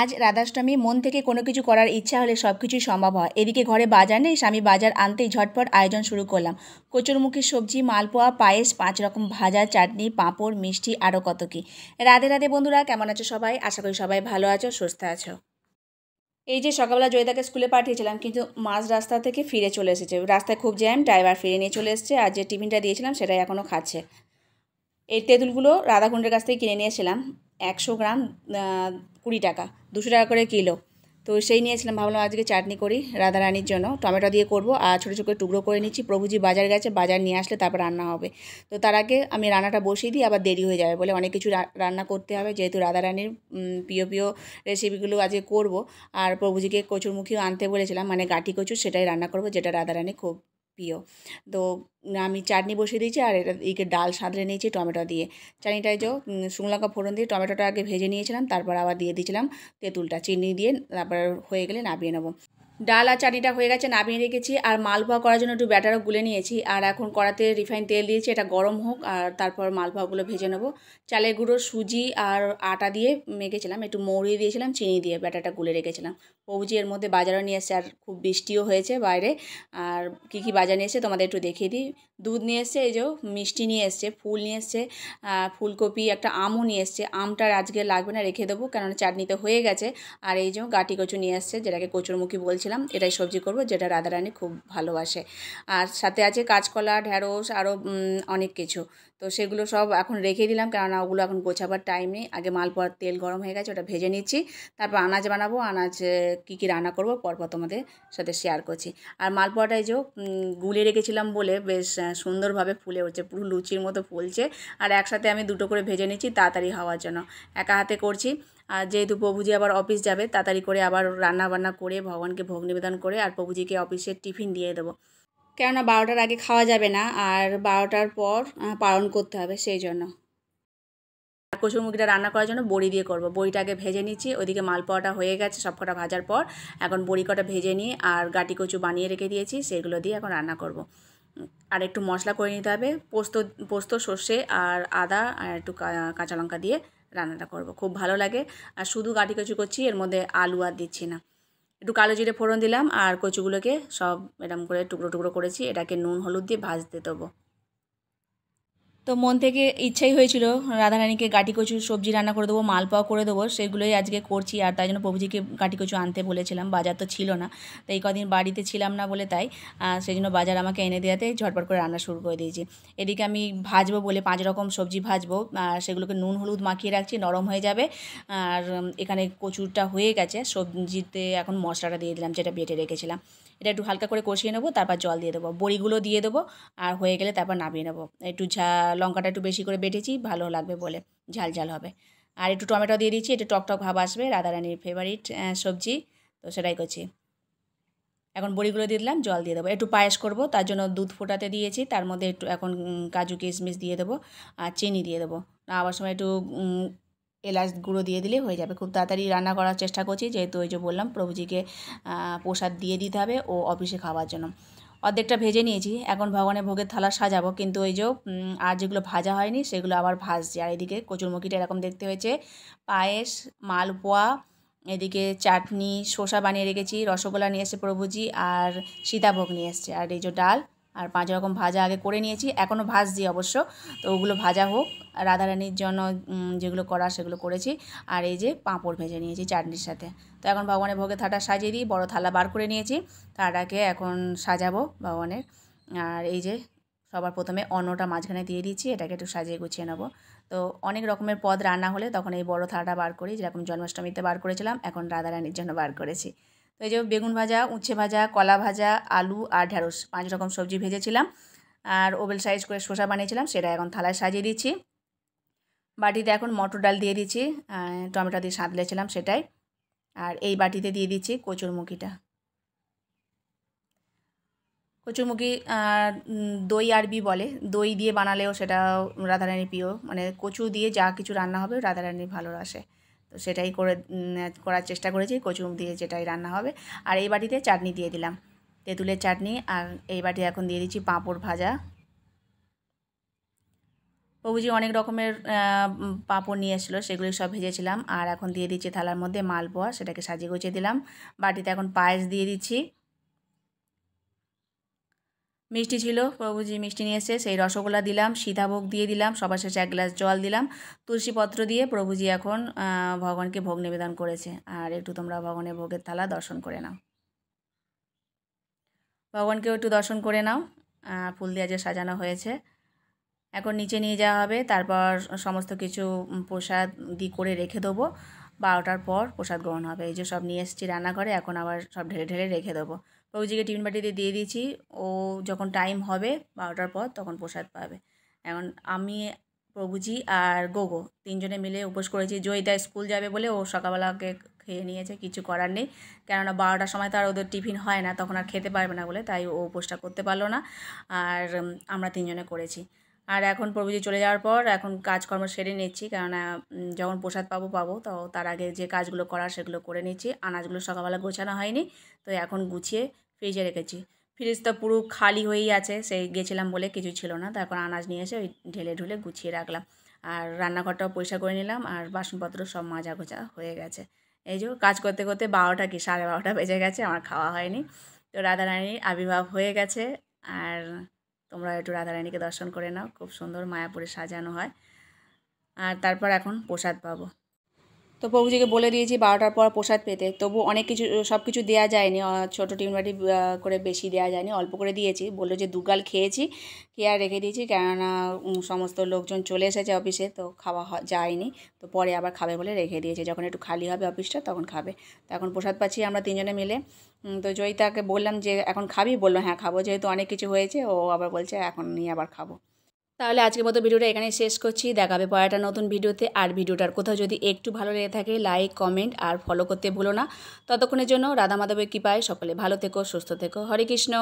আজ রাধাষ্টমী মন থেকে কোনো কিছু করার ইচ্ছা হলে সব কিছুই সম্ভব হয় এদিকে ঘরে বাজার নেই স্বামী বাজার আনতেই ঝটপট আয়োজন শুরু করলাম কচুরমুখী সবজি মালপোয়া পায়েস পাঁচ রকম ভাজা চাটনি পাঁপড় মিষ্টি আরও কত কী রাধে রাধে বন্ধুরা কেমন আছো সবাই আশা করি সবাই ভালো আছো সুস্থ আছো এই যে সকালবেলা জয়দাকে স্কুলে পাঠিয়েছিলাম কিন্তু মাঝ রাস্তা থেকে ফিরে চলে এসেছে রাস্তায় খুব জ্যাম ড্রাইভার ফিরে নিয়ে চলে এসেছে আর যে টিফিনটা দিয়েছিলাম সেটাই এখনও খাচ্ছে এই তেঁতুলগুলো রাধাকুণ্ডের কাছ থেকে কিনে নিয়েছিলাম একশো গ্রাম কুড়ি টাকা দুশো টাকা করে কিলো তো সেই নিয়েছিলাম ভাবলাম আজকে চাটনি করি রানির জন্য টমেটো দিয়ে করব আর ছোটো ছোটো টুকরো করে নিচ্ছি প্রভুজি বাজার গেছে বাজার নিয়ে আসলে তারপর রান্না হবে তো তার আগে আমি রান্নাটা বসিয়ে দিই আবার দেরি হয়ে যাবে বলে অনেক কিছু রান্না করতে হবে যেহেতু রাধারানির প্রিয় প্রিয় রেসিপিগুলো আজকে করব আর প্রভুজিকে কচুরমুখিও আনতে বলেছিলাম মানে গাঁটি কচুর সেটাই রান্না করব যেটা রাধারানি খুব প্রিয় তো আমি চাটনি বসিয়ে দিয়েছি আর এটা এদিকে ডাল সাঁতরে নিয়েছি টমেটো দিয়ে চাটনিটায় যে শুকনো লঙ্কা ফোড়ন দিয়ে টমেটোটা আগে ভেজে নিয়েছিলাম তারপর আবার দিয়ে দিয়েছিলাম তেঁতুলটা চিনি দিয়ে তারপর হয়ে গেলে নামিয়ে নেবো ডাল আর চাটনিটা হয়ে গেছে নামিয়ে রেখেছি আর মালপোয়া করার জন্য একটু ব্যাটারও গুলে নিয়েছি আর এখন কড়াতে রিফাইন তেল দিয়েছি এটা গরম হোক আর তারপর মালপোয়াগুলো ভেজে নেবো চালের গুঁড়ো সুজি আর আটা দিয়ে মেখেছিলাম একটু মৌরি দিয়েছিলাম চিনি দিয়ে ব্যাটারটা গুলে রেখেছিলাম পৌঁজি এর মধ্যে বাজারও নিয়ে এসছে আর খুব বৃষ্টিও হয়েছে বাইরে আর কি কি বাজার নিয়ে এসছে তোমাদের একটু দেখিয়ে দিই দুধ নিয়ে এসছে এই যে মিষ্টি নিয়ে এসছে ফুল নিয়ে এসছে ফুলকপি একটা আমও নিয়ে এসছে আমটা আজকে লাগবে না রেখে দেবো চাটনি চাটনিতে হয়ে গেছে আর এই যে গাটি কচু নিয়ে এসছে যেটাকে কচুরমুখী বলছিলাম এটাই সবজি করব যেটা রাধারানী খুব ভালোবাসে আর সাথে আছে কাঁচকলা ঢ্যাঁড়স আরও অনেক কিছু তো সেগুলো সব এখন রেখে দিলাম কেননা ওগুলো এখন গোছাবার টাইম নেই আগে মালপোয়ার তেল গরম হয়ে গেছে ওটা ভেজে নিচ্ছি তারপর আনাজ বানাবো আনাজ কী কী রান্না করবো পরপর তোমাদের সাথে শেয়ার করছি আর মালপোয়াটাই যে গুলে রেখেছিলাম বলে বেশ সুন্দরভাবে ফুলে উঠছে পুরো লুচির মতো ফুলছে আর একসাথে আমি দুটো করে ভেজে নিচ্ছি তাড়াতাড়ি হওয়ার জন্য একা হাতে করছি আর যেহেতু প্রভুজি আবার অফিস যাবে তাড়াতাড়ি করে আবার রান্না বান্না করে ভগবানকে ভোগ নিবেদন করে আর প্রভুজিকে অফিসের টিফিন দিয়ে দেবো কেননা বারোটার আগে খাওয়া যাবে না আর বারোটার পর পালন করতে হবে সেই জন্য কচুর মুগিটা রান্না করার জন্য বড়ি দিয়ে করব বড়িটাকে ভেজে নিচ্ছি ওইদিকে মালপোয়াটা হয়ে গেছে সব কটা ভাজার পর এখন বড়ি কটা ভেজে নিয়ে আর গাটি কচু বানিয়ে রেখে দিয়েছি সেগুলো দিয়ে এখন রান্না করব। আর একটু মশলা করে নিতে হবে পোস্ত পোস্ত সর্ষে আর আদা আর একটু কাঁচা লঙ্কা দিয়ে রান্নাটা করব। খুব ভালো লাগে আর শুধু গাটি কচু করছি এর মধ্যে আলু আর দিচ্ছি না একটু কালো জিরে ফোড়ন দিলাম আর কচুগুলোকে সব এরম করে টুকরো টুকরো করেছি এটাকে নুন হলুদ দিয়ে ভাজতে দেবো তো মন থেকে ইচ্ছাই হয়েছিল রাধারানীকে গাঁটি কচু সবজি রান্না করে দেবো মালপাও করে দেবো সেগুলোই আজকে করছি আর তাই জন্য প্রভুজিকে গাঁটি কচু আনতে বলেছিলাম বাজার তো ছিল না তো এই কদিন বাড়িতে ছিলাম না বলে তাই সেই জন্য বাজার আমাকে এনে দেওয়াতে ঝটপট করে রান্না শুরু করে দিয়েছি এদিকে আমি ভাজবো বলে পাঁচ রকম সবজি ভাজবো আর সেগুলোকে নুন হলুদ মাখিয়ে রাখছি নরম হয়ে যাবে আর এখানে কচুরটা হয়ে গেছে সবজিতে এখন মশলাটা দিয়ে দিলাম যেটা বেটে রেখেছিলাম এটা একটু হালকা করে কষিয়ে নেবো তারপর জল দিয়ে দেবো বড়িগুলো দিয়ে দেবো আর হয়ে গেলে তারপর নামিয়ে নেবো একটু ঝা লঙ্কাটা একটু বেশি করে বেটেছি ভালো লাগবে বলে ঝাল ঝাল হবে আর একটু টমেটো দিয়ে দিচ্ছি একটু টকটক ভাব আসবে রাধারানীর ফেভারিট সবজি তো সেটাই করছি এখন বড়িগুলো দিয়ে দিলাম জল দিয়ে দেবো একটু পায়েস করব তার জন্য দুধ ফোটাতে দিয়েছি তার মধ্যে একটু এখন কাজু কিশমিশ দিয়ে দেবো আর চিনি দিয়ে দেবো আবার সময় একটু এলাচ গুঁড়ো দিয়ে দিলে হয়ে যাবে খুব তাড়াতাড়ি রান্না করার চেষ্টা করছি যেহেতু ওই যে বললাম প্রভুজিকে প্রসাদ দিয়ে দিতে হবে ও অফিসে খাওয়ার জন্য অর্ধেকটা ভেজে নিয়েছি এখন ভগবানের ভোগের থালা সাজাবো কিন্তু ওই যে আর যেগুলো ভাজা হয়নি সেগুলো আবার ভাজছি আর এদিকে কচুরমুখিটা এরকম দেখতে হয়েছে পায়েস মালপোয়া এদিকে চাটনি শসা বানিয়ে রেখেছি রসগোল্লা নিয়ে এসছে প্রভুজি আর সীতাভোগ নিয়ে এসছে আর এই যে ডাল আর পাঁচ রকম ভাজা আগে করে নিয়েছি এখনও ভাজছি অবশ্য তো ওগুলো ভাজা হোক রাধারানীর জন্য যেগুলো করা সেগুলো করেছি আর এই যে পাঁপড় ভেজে নিয়েছি চাটনির সাথে তো এখন ভগবানের ভোগে থাটা সাজিয়ে দিই বড়ো থালা বার করে নিয়েছি তাটাকে এখন সাজাবো ভগবানের আর এই যে সবার প্রথমে অন্নটা মাঝখানে দিয়ে দিচ্ছি এটাকে একটু সাজিয়ে গুছিয়ে নেবো তো অনেক রকমের পদ রান্না হলে তখন এই বড় থালাটা বার করি যেরকম জন্মাষ্টমীতে বার করেছিলাম এখন রাধারানীর জন্য বার করেছি তো এই যে বেগুন ভাজা উচ্ছে ভাজা কলা ভাজা আলু আর ঢ্যাঁড়স পাঁচ রকম সবজি ভেজেছিলাম আর ওভেল সাইজ করে শসা বানিয়েছিলাম সেটা এখন থালায় সাজিয়ে দিচ্ছি বাটিতে এখন মটর ডাল দিয়ে দিচ্ছি টমেটো দিয়ে সাঁতলেছিলাম সেটাই আর এই বাটিতে দিয়ে দিচ্ছি কচুরমুখিটা কচুরমুখি দই আরবি বলে দই দিয়ে বানালেও সেটা রাধারানীর প্রিয় মানে কচু দিয়ে যা কিছু রান্না হবে রাধারানীর ভালো আসে তো সেটাই করে করার চেষ্টা করেছি কচুমুখ দিয়ে যেটাই রান্না হবে আর এই বাটিতে চাটনি দিয়ে দিলাম তেঁতুলের চাটনি আর এই বাটি এখন দিয়ে দিচ্ছি পাঁপড় ভাজা প্রভুজি অনেক রকমের পাঁপড় নিয়ে এসেছিলো সেগুলি সব ভেজেছিলাম আর এখন দিয়ে দিচ্ছি থালার মধ্যে মালপোয়া সেটাকে সাজিয়ে গুছিয়ে দিলাম বাটিতে এখন পায়েস দিয়ে দিচ্ছি মিষ্টি ছিল প্রভুজি মিষ্টি নিয়ে এসে সেই রসগোল্লা দিলাম সীতাভোগ দিয়ে দিলাম সবার শেষে এক গ্লাস জল দিলাম তুলসীপত্র দিয়ে প্রভুজি এখন ভগবানকে ভোগ নিবেদন করেছে আর একটু তোমরা ভগবানের ভোগের থালা দর্শন করে নাও ভগবানকেও একটু দর্শন করে নাও ফুল দিয়ে যে সাজানো হয়েছে এখন নিচে নিয়ে যাওয়া হবে তারপর সমস্ত কিছু প্রসাদ দি করে রেখে দেবো বারোটার পর প্রসাদ গ্রহণ হবে এই যে সব নিয়ে এসেছি রান্নাঘরে এখন আবার সব ঢেলে ঢেলে রেখে দেবো প্রভুজিকে টিফিন বাটিতে দিয়ে দিয়েছি ও যখন টাইম হবে বারোটার পর তখন প্রসাদ পাবে এখন আমি প্রভুজি আর গোগো তিনজনে মিলে উপোস করেছি জয়িতা স্কুল যাবে বলে ও সকালবেলাকে খেয়ে নিয়েছে কিছু করার নেই কেননা বারোটার সময় তো আর ওদের টিফিন হয় না তখন আর খেতে পারবে না বলে তাই ও উপোসটা করতে পারলো না আর আমরা তিনজনে করেছি আর এখন প্রভুজি চলে যাওয়ার পর এখন কাজকর্ম সেরে নিচ্ছি কেননা যখন প্রসাদ পাবো পাবো তো তার আগে যে কাজগুলো করার সেগুলো করে নিচ্ছি আনাজগুলো সকালবেলা গোছানো হয়নি তো এখন গুছিয়ে ফ্রিজে রেখেছি ফ্রিজ তো পুরো খালি হয়েই আছে সেই গেছিলাম বলে কিছু ছিল না তারপর আনাজ নিয়ে এসে ওই ঢেলে ঢুলে গুছিয়ে রাখলাম আর রান্নাঘরটাও পয়সা করে নিলাম আর বাসনপত্র সব মাজা গোছা হয়ে গেছে এই যে কাজ করতে করতে বারোটা কি সাড়ে বারোটা বেজে গেছে আমার খাওয়া হয়নি তো রাধারানীর আবির্ভাব হয়ে গেছে আর তোমরা একটু রাধারানীকে দর্শন করে নাও খুব সুন্দর মায়াপুরে সাজানো হয় আর তারপর এখন প্রসাদ পাবো তো প্রভুজিকে বলে দিয়েছি বারোটার পর প্রসাদ পেতে তবু অনেক কিছু সব কিছু দেওয়া যায়নি ছোটো বাটি করে বেশি দেওয়া যায়নি অল্প করে দিয়েছি বললো যে দুগাল খেয়েছি খেয়ে আর রেখে দিয়েছি কেননা সমস্ত লোকজন চলে এসেছে অফিসে তো খাওয়া যায়নি তো পরে আবার খাবে বলে রেখে দিয়েছে যখন একটু খালি হবে অফিসটা তখন খাবে তো এখন প্রসাদ পাচ্ছি আমরা তিনজনে মিলে তো জয়িতাকে বললাম যে এখন খাবি বললো হ্যাঁ খাবো যেহেতু অনেক কিছু হয়েছে ও আবার বলছে এখন নিয়ে আবার খাবো তাহলে আজকের মতো ভিডিওটা এখানে শেষ করছি দেখাবে পড়াটা নতুন ভিডিওতে আর ভিডিওটার কোথাও যদি একটু ভালো লেগে থাকে লাইক কমেন্ট আর ফলো করতে ভুলো না ততক্ষণের জন্য রাধা মাধবের কৃপায় সকলে ভালো থেকো সুস্থ থেকো হরে কৃষ্ণ